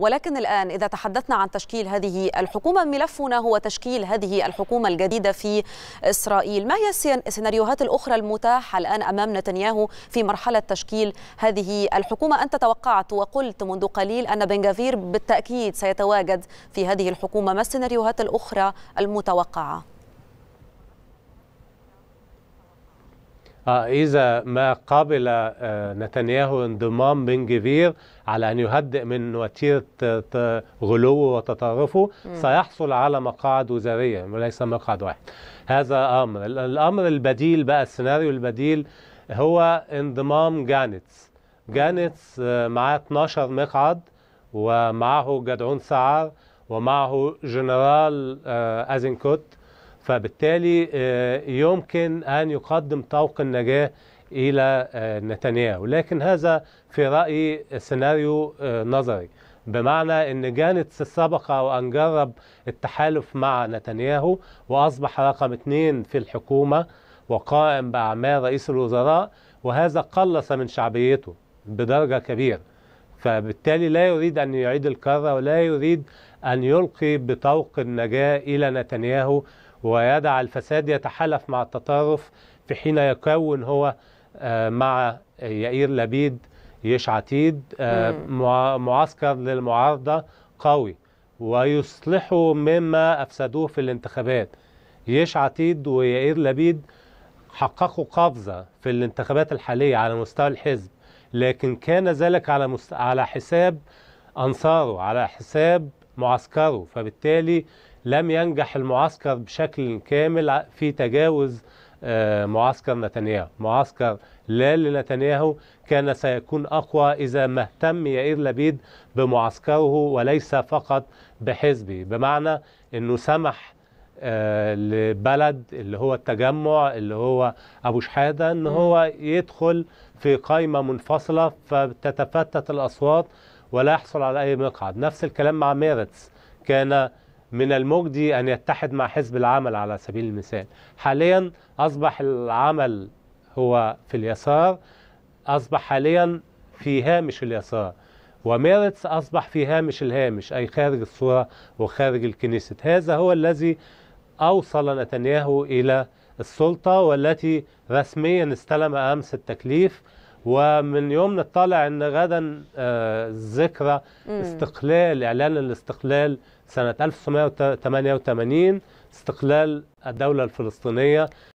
ولكن الآن إذا تحدثنا عن تشكيل هذه الحكومة ملفنا هو تشكيل هذه الحكومة الجديدة في إسرائيل ما هي السيناريوهات الأخرى المتاحة الآن أمام نتنياهو في مرحلة تشكيل هذه الحكومة أنت توقعت وقلت منذ قليل أن بنغافير بالتأكيد سيتواجد في هذه الحكومة ما السيناريوهات الأخرى المتوقعة آه، إذا ما قبل آه، نتنياهو انضمام بن جفير على أن يهدئ من وتيرة غلوه وتطرفه سيحصل على مقاعد وزارية وليس مقعد واحد هذا أمر الأمر البديل بقى السيناريو البديل هو انضمام جانتس جانتس آه، معاه 12 مقعد ومعه جدعون سعر ومعه جنرال أزنكوت فبالتالي آه، يمكن أن يقدم طوق النجاة إلى آه، نتنياهو لكن هذا في رأيي سيناريو آه، نظري بمعنى أن كانت السابقة وأن جرب التحالف مع نتنياهو وأصبح رقم اثنين في الحكومة وقائم بأعمال رئيس الوزراء وهذا قلص من شعبيته بدرجة كبيرة فبالتالي لا يريد أن يعيد الكرة ولا يريد أن يلقي بطوق النجاة إلى نتنياهو ويدع الفساد يتحالف مع التطرف في حين يكون هو آه، مع يائير لبيد يش عتيد آه، معسكر للمعارضة قوي ويصلحوا مما أفسدوه في الانتخابات عتيد ويائير لبيد حققوا قفزة في الانتخابات الحالية على مستوى الحزب لكن كان ذلك على على حساب أنصاره على حساب معسكره فبالتالي لم ينجح المعسكر بشكل كامل في تجاوز آه، معسكر نتنياهو معسكر لا لنتنياهو كان سيكون أقوى إذا ما اهتم لبيد بمعسكره وليس فقط بحزبه بمعنى أنه سمح آه، لبلد اللي هو التجمع اللي هو أبو شحادة أن هو يدخل في قائمة منفصلة فتتفتت الأصوات ولا يحصل على أي مقعد نفس الكلام مع ميرتس كان من المجدي أن يتحد مع حزب العمل على سبيل المثال حاليا أصبح العمل هو في اليسار أصبح حاليا في هامش اليسار وميرتس أصبح في هامش الهامش أي خارج الصورة وخارج الكنيسة هذا هو الذي أوصل نتنياهو إلى السلطة والتي رسميا استلم أمس التكليف ومن يومنا نطلع ان غدا آه، ذكرى استقلال اعلان الاستقلال سنه 1988 استقلال الدوله الفلسطينيه